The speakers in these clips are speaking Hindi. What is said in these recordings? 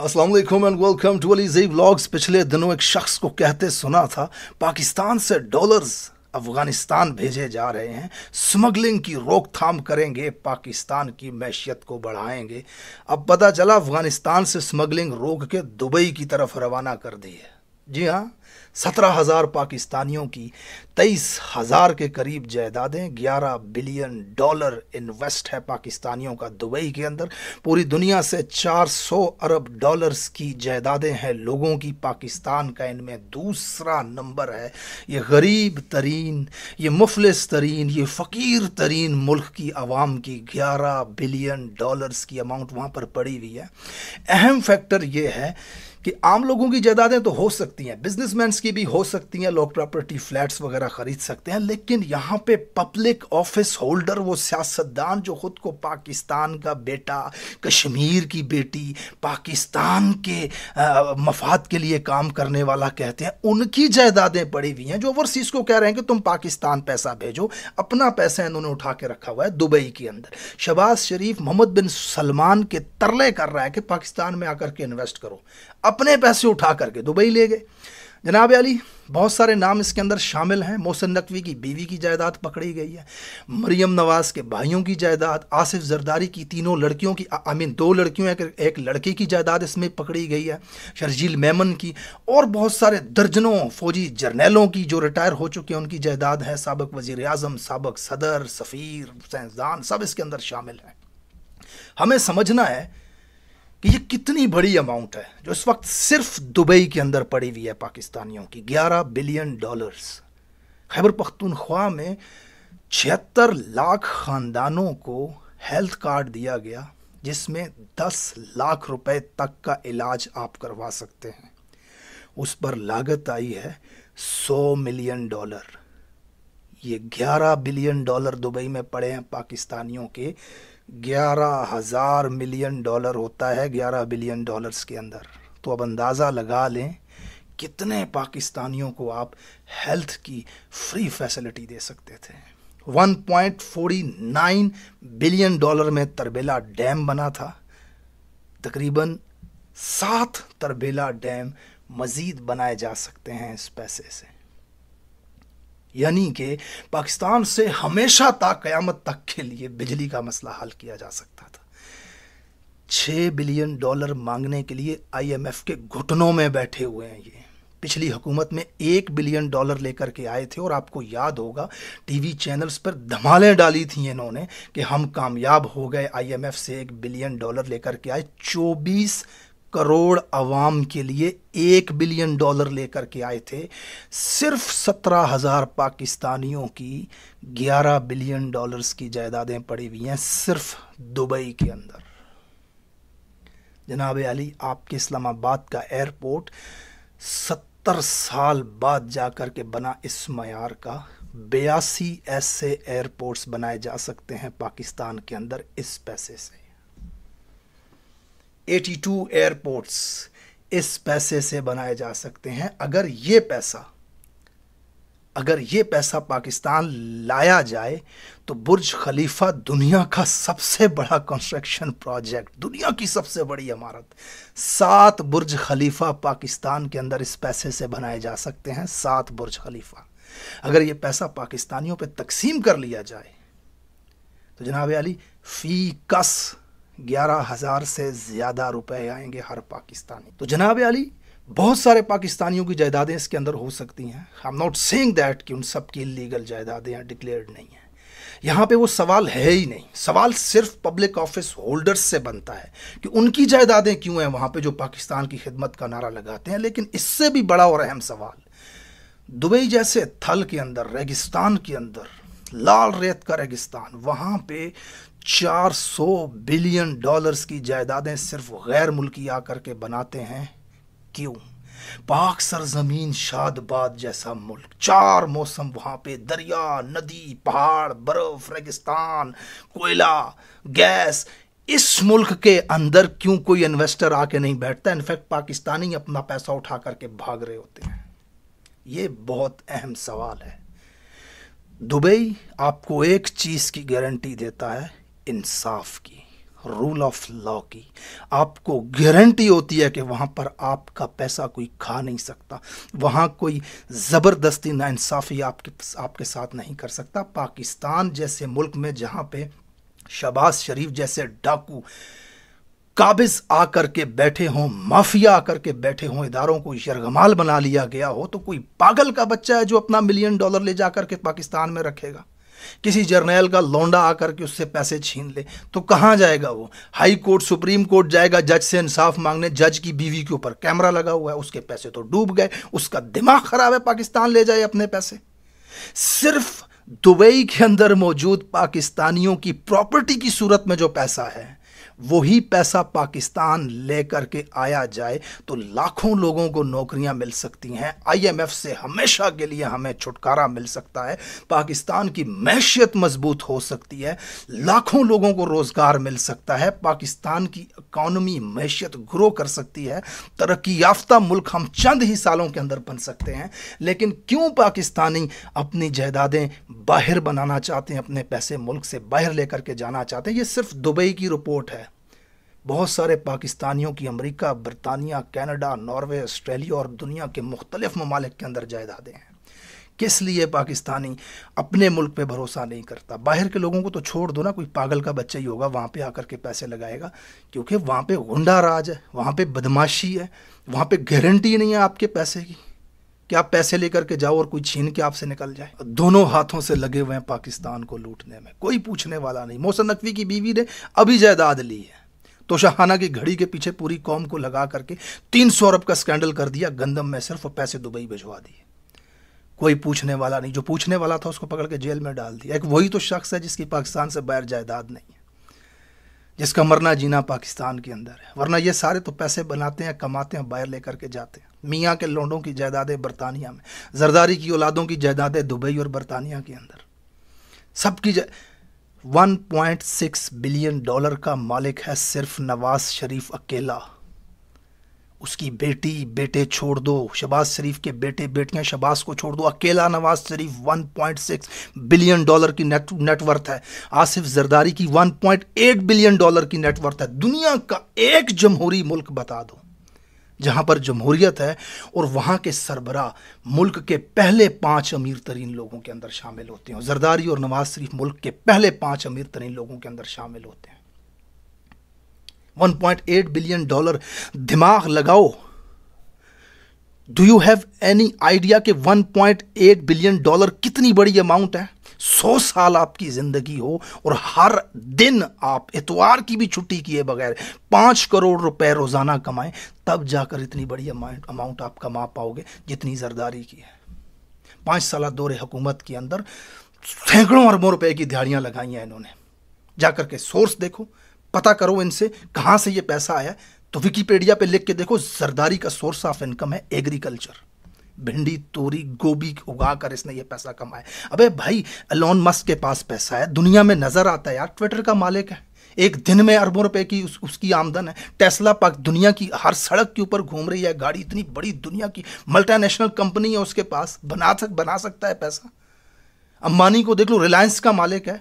Aslam and welcome to Ali ji blogs पिछले दिनों एक शख्स को कहते सुना था पाकिस्तान से डॉलर्स अफगानिस्तान भेजे जा रहे हैं स्मगलिंग की रोकथाम करेंगे पाकिस्तान की मैशियत को बढ़ाएंगे अब पता चला अफगानिस्तान से स्मगलिंग रोक के दुबई की तरफ रवाना कर दी है जी हाँ सत्रह हज़ार पाकिस्तानियों की तेईस हज़ार के करीब जायदादें ग्यारह बिलियन डॉलर इन्वेस्ट है पाकिस्तानियों का दुबई के अंदर पूरी दुनिया से चार सौ अरब डॉलर्स की जायदादें हैं लोगों की पाकिस्तान का इनमें दूसरा नंबर है ये गरीब तरीन ये मुफलिस तरीन ये फ़कीर तरीन मुल्क की आवाम की ग्यारह बिलियन डॉलर्स की अमाउंट वहाँ पर पड़ी हुई है अहम फैक्टर ये है कि आम लोगों की जायदादें तो हो सकती हैं बिजनेसमैन की भी हो सकती हैं लोग प्रॉपर्टी फ्लैट्स वगैरह खरीद सकते हैं लेकिन यहाँ पे पब्लिक ऑफिस होल्डर वो सियासतदान जो खुद को पाकिस्तान का बेटा कश्मीर की बेटी पाकिस्तान के आ, मफाद के लिए काम करने वाला कहते हैं उनकी जायदादें पड़ी हुई हैं जो ओवरसीज़ को कह रहे हैं कि तुम पाकिस्तान पैसा भेजो अपना पैसा इन्होंने उठा के रखा हुआ है दुबई के अंदर शबाज़ शरीफ मोहम्मद बिन सलमान के तरले कर रहा है कि पाकिस्तान में आकर के इन्वेस्ट करो अब अपने पैसे उठा करके दुबई ले गए जनाब अली बहुत सारे नाम इसके अंदर शामिल हैं मोहसिन नकवी की बीवी की जायदाद पकड़ी गई है मरियम नवाज़ के भाइयों की जायदाद आसिफ जरदारी की तीनों लड़कियों की आई मीन दो लड़कियों एक, एक लड़के की जायदाद इसमें पकड़ी गई है शर्जील मेमन की और बहुत सारे दर्जनों फौजी जर्नैलों की जो रिटायर हो चुके हैं उनकी जायदाद है सबक वज़ी अजम सबक सदर सफ़ीर सैंसदान सब इसके अंदर शामिल हैं हमें समझना है कि ये कितनी बड़ी अमाउंट है जो इस वक्त सिर्फ दुबई के अंदर पड़ी हुई है पाकिस्तानियों की 11 बिलियन डॉलर्स खैबर पख्तूनख्वा में छिहत्तर लाख ख़ानदानों को हेल्थ कार्ड दिया गया जिसमें 10 लाख रुपए तक का इलाज आप करवा सकते हैं उस पर लागत आई है 100 मिलियन डॉलर ये 11 बिलियन डॉलर दुबई में पड़े हैं पाकिस्तानियों के ग्यारह हज़ार मिलियन डॉलर होता है ग्यारह बिलियन डॉलर्स के अंदर तो अब अंदाज़ा लगा लें कितने पाकिस्तानियों को आप हेल्थ की फ्री फैसिलिटी दे सकते थे 1.49 बिलियन डॉलर में तरबेला डैम बना था तकरीबन सात तरबेला डैम मज़ीद बनाए जा सकते हैं इस पैसे से यानी कि पाकिस्तान से हमेशा तक क़यामत तक के लिए बिजली का मसला हल किया जा सकता था छः बिलियन डॉलर मांगने के लिए आईएमएफ के घुटनों में बैठे हुए हैं ये पिछली हुकूमत में एक बिलियन डॉलर लेकर के आए थे और आपको याद होगा टीवी चैनल्स पर धमालें डाली थी इन्होंने कि हम कामयाब हो गए आईएमएफ से एक बिलियन डॉलर लेकर के आए चौबीस करोड़ आवाम के लिए एक बिलियन डॉलर लेकर के आए थे सिर्फ सत्रह हज़ार पाकिस्तानियों की ग्यारह बिलियन डॉलर्स की जायदादें पड़ी हुई हैं सिर्फ दुबई के अंदर जनाब अली आपके इस्लामाबाद का एयरपोर्ट सत्तर साल बाद जाकर के बना इस मैार का बयासी ऐसे एयरपोर्ट्स बनाए जा सकते हैं पाकिस्तान के अंदर इस पैसे से 82 एयरपोर्ट्स इस पैसे से बनाए जा सकते हैं अगर ये पैसा अगर ये पैसा पाकिस्तान लाया जाए तो बुर्ज खलीफा दुनिया का सबसे बड़ा कंस्ट्रक्शन प्रोजेक्ट दुनिया की सबसे बड़ी इमारत सात बुर्ज खलीफा पाकिस्तान के अंदर इस पैसे से बनाए जा सकते हैं सात बुर्ज खलीफा अगर ये पैसा पाकिस्तानियों पे तकसीम कर लिया जाए तो जनाब अली फ़ी कस ग्यारह हज़ार से ज़्यादा रुपए आएंगे हर पाकिस्तानी तो जनाब अली बहुत सारे पाकिस्तानियों की जायदादें इसके अंदर हो सकती हैं I am not saying that कि उन सब की इलीगल जायदादें डिक्लेयर्ड नहीं हैं यहाँ पे वो सवाल है ही नहीं सवाल सिर्फ पब्लिक ऑफिस होल्डर्स से बनता है कि उनकी जायदादें क्यों हैं वहाँ पे जो पाकिस्तान की खिदमत का नारा लगाते हैं लेकिन इससे भी बड़ा और अहम सवाल दुबई जैसे थल के अंदर रेगिस्तान के अंदर लाल रेत का रेगिस्तान वहाँ पे चार सौ बिलियन डॉलर्स की जायदादें सिर्फ गैर मुल्की आकर के बनाते हैं क्यों पाक सरजमीन शादबाद जैसा मुल्क चार मौसम वहां पे दरिया नदी पहाड़ बर्फ रेगिस्तान कोयला गैस इस मुल्क के अंदर क्यों कोई इन्वेस्टर आके नहीं बैठता इनफैक्ट पाकिस्तानी अपना पैसा उठा करके भाग रहे होते हैं ये बहुत अहम सवाल है दुबई आपको एक चीज़ की गारंटी देता है इंसाफ की रूल ऑफ लॉ की आपको गारंटी होती है कि वहाँ पर आपका पैसा कोई खा नहीं सकता वहाँ कोई ज़बरदस्ती नाानसाफ़ी आपके आपके साथ नहीं कर सकता पाकिस्तान जैसे मुल्क में जहाँ पे शबाज शरीफ जैसे डाकू काबिज आकर के बैठे हों माफिया आकर के बैठे हों इदारों को यरगमाल बना लिया गया हो तो कोई पागल का बच्चा है जो अपना मिलियन डॉलर ले जा कर के पाकिस्तान में रखेगा किसी जर्नैल का लौंडा आकर के उससे पैसे छीन ले तो कहाँ जाएगा वो हाई कोर्ट सुप्रीम कोर्ट जाएगा जज से इंसाफ मांगने जज की बीवी के ऊपर कैमरा लगा हुआ है उसके पैसे तो डूब गए उसका दिमाग खराब है पाकिस्तान ले जाए अपने पैसे सिर्फ दुबई के अंदर मौजूद पाकिस्तानियों की प्रॉपर्टी की सूरत में जो पैसा है वही पैसा पाकिस्तान लेकर के आया जाए तो लाखों लोगों को नौकरियां मिल सकती हैं आईएमएफ से हमेशा के लिए हमें छुटकारा मिल सकता है पाकिस्तान की मैशियत मजबूत हो सकती है लाखों लोगों को रोज़गार मिल सकता है पाकिस्तान की इकानमी मैशियत ग्रो कर सकती है तरक्की याफ्ता मुल्क हम चंद ही सालों के अंदर बन सकते हैं लेकिन क्यों पाकिस्तानी अपनी जायदादें बाहर बनाना चाहते हैं अपने पैसे मुल्क से बाहर लेकर के जाना चाहते हैं ये सिर्फ दुबई की रिपोर्ट है बहुत सारे पाकिस्तानियों की अमेरिका बरतानिया कनाडा नॉर्वे ऑस्ट्रेलिया और दुनिया के मुख्तलिफ ममालिक के अंदर जायदादें हैं किस लिए पाकिस्तानी अपने मुल्क पे भरोसा नहीं करता बाहर के लोगों को तो छोड़ दो ना कोई पागल का बच्चा ही होगा वहाँ पे आकर के पैसे लगाएगा क्योंकि वहाँ पे गुंडा राज है वहाँ पे बदमाशी है वहाँ पे गारंटी नहीं है आपके पैसे की कि आप पैसे लेकर के जाओ और कोई छीन के आपसे निकल जाए दोनों हाथों से लगे हुए हैं पाकिस्तान को लूटने में कोई पूछने वाला नहीं मोहसन नकवी की बीवी ने अभी जायदाद ली है तो शाहाना की घड़ी के पीछे पूरी कौम को लगा करके तीन सौ अरब का स्कैंडल कर दिया गंदम में सिर्फ पैसे दुबई भिजवा दिए कोई पूछने वाला नहीं जो पूछने वाला था उसको पकड़ के जेल में डाल दिया एक वही तो शख्स है जिसकी पाकिस्तान से बैर जायदाद नहीं है जिसका मरना जीना पाकिस्तान के अंदर है वरना ये सारे तो पैसे बनाते हैं कमाते हैं बाहर लेकर के जाते हैं मियाँ के लोंडों की जायदादें बरतानिया में जरदारी की औलादों की जायदादें दुबई और बरतानिया के अंदर सबकी 1.6 बिलियन डॉलर का मालिक है सिर्फ नवाज शरीफ अकेला उसकी बेटी बेटे छोड़ दो शबाज शरीफ के बेटे बेटियां शबाज को छोड़ दो अकेला नवाज शरीफ 1.6 बिलियन डॉलर की नेट नेटवर्थ है आसिफ जरदारी की 1.8 बिलियन डॉलर की नेटवर्थ है दुनिया का एक जमहूरी मुल्क बता दो जहाँ पर जमहूरियत है और वहाँ के सरबरा मुल्क के पहले पाँच अमीर तरीन लोगों के अंदर शामिल होते हैं जरदारी और नवाज शरीफ मुल्क के पहले पाँच अमीर तरीन लोगों के अंदर शामिल होते हैं 1.8 बिलियन डॉलर दिमाग लगाओ do you have any idea कि 1.8 बिलियन डॉलर कितनी बड़ी अमाउंट है सौ साल आपकी ज़िंदगी हो और हर दिन आप इतवार की भी छुट्टी किए बगैर पाँच करोड़ रुपए रोज़ाना कमाएं तब जाकर इतनी बड़ी अमाउंट आप कमा पाओगे जितनी जरदारी की है पाँच साल दौरे हुकूमत के अंदर सैकड़ों अरबों रुपए की दिहाड़ियाँ लगाई हैं इन्होंने जाकर के सोर्स देखो पता करो इनसे कहाँ से ये पैसा आया तो विकीपीडिया पे लिख के देखो जरदारी का सोर्स ऑफ इनकम है एग्रीकल्चर भिंडी तोरी गोभी उगा कर इसने ये पैसा कमाया अबे भाई अलोन मस्क के पास पैसा है दुनिया में नज़र आता है यार ट्विटर का मालिक है एक दिन में अरबों रुपए की उस, उसकी आमदन है टेस्ला पाक दुनिया की हर सड़क के ऊपर घूम रही है गाड़ी इतनी बड़ी दुनिया की मल्टानेशनल कंपनी है उसके पास बना सक बना सकता है पैसा अंबानी को देख लो रिलायंस का मालिक है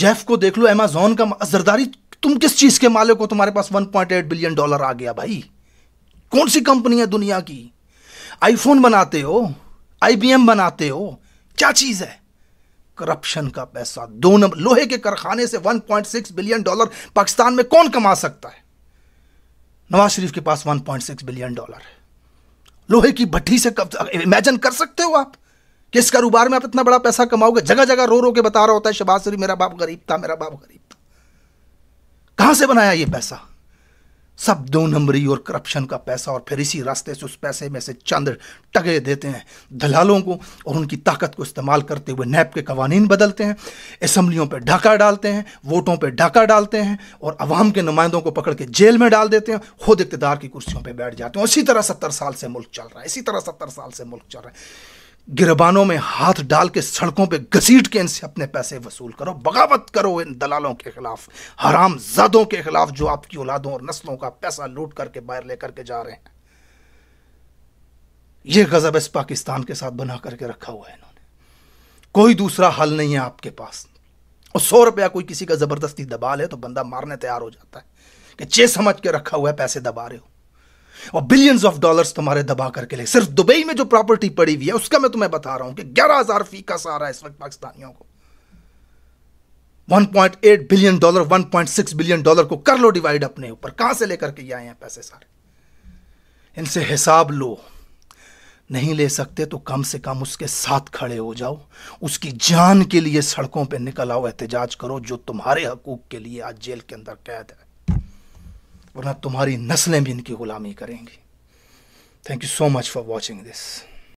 जेफ को देख लो अमेजोन का जरदारी तुम किस चीज़ के मालिक हो तुम्हारे पास 1.8 बिलियन डॉलर आ गया भाई कौन सी कंपनी है दुनिया की आईफोन बनाते हो आईबीएम बनाते हो क्या चीज़ है करप्शन का पैसा दो नंबर लोहे के कारखाने से 1.6 बिलियन डॉलर पाकिस्तान में कौन कमा सकता है नवाज शरीफ के पास 1.6 बिलियन डॉलर है लोहे की भट्टी से इमेजिन कर सकते हो आप किस कारोबार में आप इतना बड़ा पैसा कमाओगे जगह जगह रो रो के बता रहा होता है शबाज शरीफ मेरा बाप गरीब था मेरा बाप गरीब था कहां से बनाया ये पैसा सब दो नंबरी और करप्शन का पैसा और फिर इसी रास्ते से उस पैसे में से चंद टगे देते हैं दलालों को और उनकी ताकत को इस्तेमाल करते हुए नैब के कवानीन बदलते हैं असम्बलियों पर ढाका डालते हैं वोटों पर ढाका डालते हैं और अवाम के नुमाइंदों को पकड़ के जेल में डाल देते हैं खुद इकतदार की कुर्सियों पर बैठ जाते हैं इसी तरह सत्तर साल से मुल्क चल रहा है इसी तरह सत्तर साल से मुल्क चल रहा है गिरबानों में हाथ डाल के सड़कों पे घसीट के इनसे अपने पैसे वसूल करो बगावत करो इन दलालों के खिलाफ हराम जदों के खिलाफ जो आपकी औलादों और नस्लों का पैसा लूट करके बाहर लेकर के जा रहे हैं यह गजब इस पाकिस्तान के साथ बना करके रखा हुआ है इन्होंने कोई दूसरा हल नहीं है आपके पास और सौ रुपया कोई किसी का ज़बरदस्ती दबा ले तो बंदा मारने तैयार हो जाता है कि चे समझ के रखा हुआ है पैसे दबा रहे हो और बिलियंस ऑफ डॉलर्स तुम्हारे दबा करके ले सिर्फ दुबई में जो प्रॉपर्टी पड़ी हुई है उसका मैं तुम्हें बता रहा हूं कि ग्यारह हजार फी का सहारा है इस वक्त पाकिस्तानियों को 1.8 बिलियन डॉलर 1.6 बिलियन डॉलर को कर लो डिवाइड अपने ऊपर कहां से लेकर के आए हैं पैसे सारे इनसे हिसाब लो नहीं ले सकते तो कम से कम उसके साथ खड़े हो जाओ उसकी जान के लिए सड़कों पे निकल आओ एहतजाज करो जो तुम्हारे हकूक के लिए आज जेल के अंदर कैद है वरना तुम्हारी नस्लें भी इनकी ग़ुलामी करेंगी thank you so much for watching this